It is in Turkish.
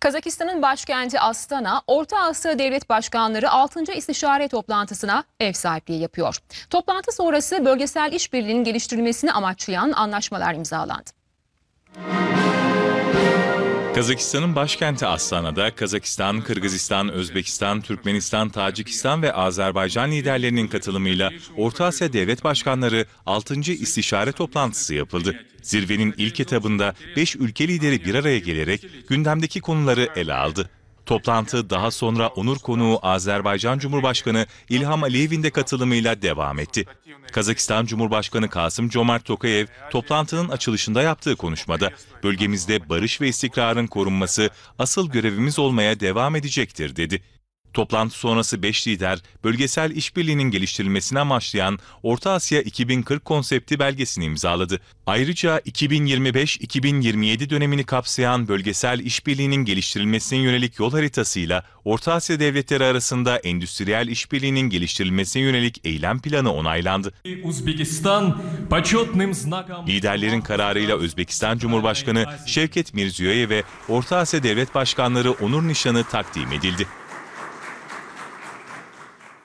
Kazakistan'ın başkenti Astana, Orta Asya Devlet Başkanları 6. İstişare Toplantısına ev sahipliği yapıyor. Toplantı sonrası bölgesel işbirliğinin geliştirilmesini amaçlayan anlaşmalar imzalandı. Kazakistan'ın başkenti Astana'da Kazakistan, Kırgızistan, Özbekistan, Türkmenistan, Tacikistan ve Azerbaycan liderlerinin katılımıyla Orta Asya Devlet Başkanları 6. istişare toplantısı yapıldı. Zirvenin ilk etabında 5 ülke lideri bir araya gelerek gündemdeki konuları ele aldı. Toplantı daha sonra onur konuğu Azerbaycan Cumhurbaşkanı İlham Aliyev'in de katılımıyla devam etti. Kazakistan Cumhurbaşkanı Kasım Comart Tokayev toplantının açılışında yaptığı konuşmada bölgemizde barış ve istikrarın korunması asıl görevimiz olmaya devam edecektir dedi. Toplantı sonrası 5 lider, bölgesel işbirliğinin geliştirilmesini amaçlayan Orta Asya 2040 konsepti belgesini imzaladı. Ayrıca 2025-2027 dönemini kapsayan bölgesel işbirliğinin geliştirilmesine yönelik yol haritasıyla Orta Asya devletleri arasında endüstriyel işbirliğinin geliştirilmesine yönelik eylem planı onaylandı. Liderlerin kararıyla Özbekistan Cumhurbaşkanı Şevket Mirziyoyev ve Orta Asya Devlet Başkanları Onur Nişan'ı takdim edildi.